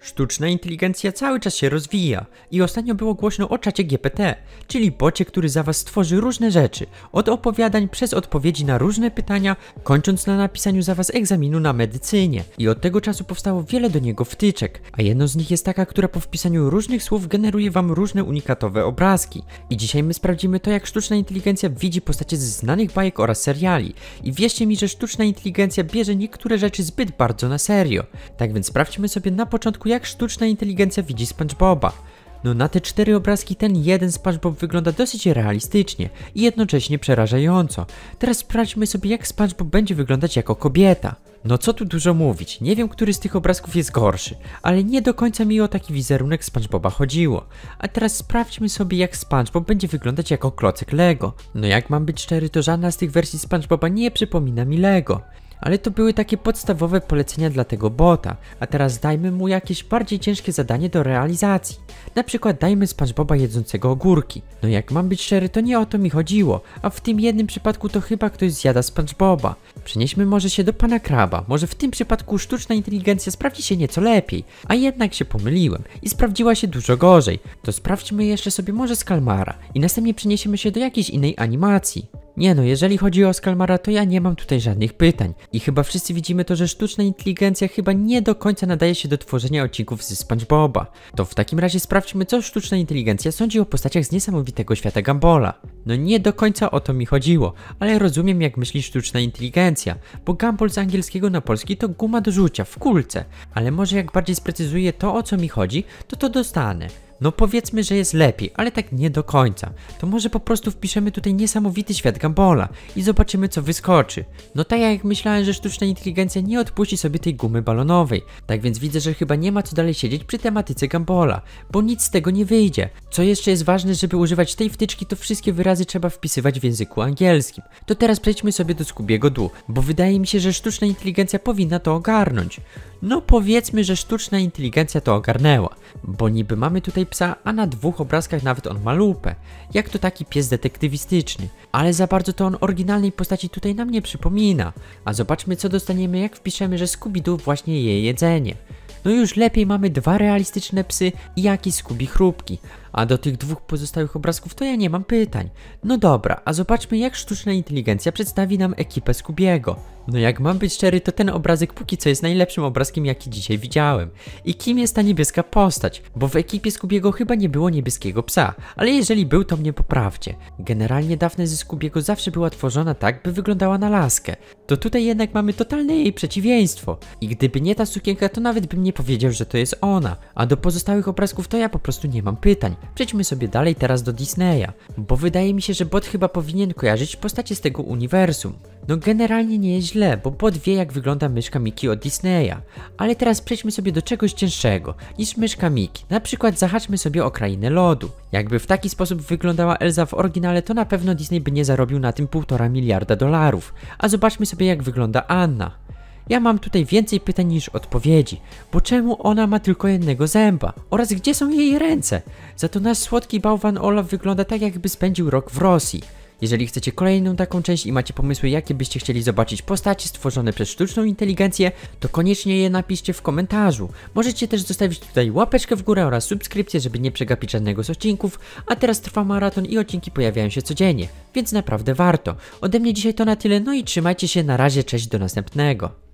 Sztuczna inteligencja cały czas się rozwija i ostatnio było głośno o czacie GPT, czyli bocie, który za was stworzy różne rzeczy, od opowiadań przez odpowiedzi na różne pytania, kończąc na napisaniu za was egzaminu na medycynie. I od tego czasu powstało wiele do niego wtyczek, a jedną z nich jest taka, która po wpisaniu różnych słów generuje wam różne unikatowe obrazki. I dzisiaj my sprawdzimy to, jak sztuczna inteligencja widzi postacie z znanych bajek oraz seriali. I wierzcie mi, że sztuczna inteligencja bierze niektóre rzeczy zbyt bardzo na serio. Tak więc sprawdźmy sobie na początku jak sztuczna inteligencja widzi SpongeBoba. No na te cztery obrazki ten jeden SpongeBob wygląda dosyć realistycznie i jednocześnie przerażająco. Teraz sprawdźmy sobie jak SpongeBob będzie wyglądać jako kobieta. No co tu dużo mówić, nie wiem, który z tych obrazków jest gorszy, ale nie do końca mi o taki wizerunek SpongeBoba chodziło. A teraz sprawdźmy sobie, jak SpongeBob będzie wyglądać jako klocek Lego. No jak mam być szczery, to żadna z tych wersji SpongeBoba nie przypomina mi Lego ale to były takie podstawowe polecenia dla tego bota, a teraz dajmy mu jakieś bardziej ciężkie zadanie do realizacji. Na przykład dajmy SpongeBoba jedzącego ogórki. No jak mam być szczery, to nie o to mi chodziło, a w tym jednym przypadku to chyba ktoś zjada SpongeBoba. Przenieśmy może się do pana Kraba słaba. Może w tym przypadku sztuczna inteligencja sprawdzi się nieco lepiej, a jednak się pomyliłem i sprawdziła się dużo gorzej. To sprawdźmy jeszcze sobie może z Kalmara i następnie przeniesiemy się do jakiejś innej animacji. Nie no, jeżeli chodzi o Skalmara, to ja nie mam tutaj żadnych pytań. I chyba wszyscy widzimy to, że sztuczna inteligencja chyba nie do końca nadaje się do tworzenia odcinków z SpongeBoba. To w takim razie sprawdźmy, co sztuczna inteligencja sądzi o postaciach z niesamowitego świata Gambola. No nie do końca o to mi chodziło, ale rozumiem jak myśli sztuczna inteligencja, bo Gumball z angielskiego na polski to guma do rzucia w kulce. Ale może jak bardziej sprecyzuję to, o co mi chodzi, to to dostanę. No powiedzmy, że jest lepiej, ale tak nie do końca. To może po prostu wpiszemy tutaj niesamowity świat Gambola i zobaczymy co wyskoczy. No tak jak myślałem, że sztuczna inteligencja nie odpuści sobie tej gumy balonowej. Tak więc widzę, że chyba nie ma co dalej siedzieć przy tematyce Gambola, bo nic z tego nie wyjdzie. Co jeszcze jest ważne, żeby używać tej wtyczki, to wszystkie wyrazy trzeba wpisywać w języku angielskim. To teraz przejdźmy sobie do Skubiego Du, bo wydaje mi się, że sztuczna inteligencja powinna to ogarnąć. No powiedzmy, że sztuczna inteligencja to ogarnęła, bo niby mamy tutaj psa, a na dwóch obrazkach nawet on ma lupę. Jak to taki pies detektywistyczny, ale za bardzo to on oryginalnej postaci tutaj nam nie przypomina. A zobaczmy co dostaniemy jak wpiszemy, że Scooby-Doo właśnie je jedzenie. No już lepiej mamy dwa realistyczne psy i jakiś skubi chrupki. A do tych dwóch pozostałych obrazków to ja nie mam pytań. No dobra, a zobaczmy jak sztuczna inteligencja przedstawi nam ekipę Skubiego. No jak mam być szczery, to ten obrazek póki co jest najlepszym obrazkiem jaki dzisiaj widziałem. I kim jest ta niebieska postać? Bo w ekipie Skubiego chyba nie było niebieskiego psa, ale jeżeli był to mnie poprawcie. Generalnie Dafne ze Skubiego zawsze była tworzona tak, by wyglądała na laskę. To tutaj jednak mamy totalne jej przeciwieństwo. I gdyby nie ta sukienka, to nawet bym nie powiedział, że to jest ona, a do pozostałych obrazków to ja po prostu nie mam pytań. Przejdźmy sobie dalej teraz do Disneya, bo wydaje mi się, że bot chyba powinien kojarzyć postacie z tego uniwersum. No generalnie nie jest źle, bo bot wie jak wygląda myszka Miki od Disneya. Ale teraz przejdźmy sobie do czegoś cięższego niż myszka Miki. Na przykład zahaczmy sobie o krainę lodu. Jakby w taki sposób wyglądała Elza w oryginale, to na pewno Disney by nie zarobił na tym półtora miliarda dolarów. A zobaczmy sobie jak wygląda Anna. Ja mam tutaj więcej pytań niż odpowiedzi, bo czemu ona ma tylko jednego zęba? Oraz gdzie są jej ręce? Za to nasz słodki bałwan Olaf wygląda tak jakby spędził rok w Rosji. Jeżeli chcecie kolejną taką część i macie pomysły, jakie byście chcieli zobaczyć postaci stworzone przez sztuczną inteligencję, to koniecznie je napiszcie w komentarzu. Możecie też zostawić tutaj łapeczkę w górę oraz subskrypcję, żeby nie przegapić żadnego z odcinków, a teraz trwa maraton i odcinki pojawiają się codziennie, więc naprawdę warto. Ode mnie dzisiaj to na tyle, no i trzymajcie się, na razie, cześć, do następnego.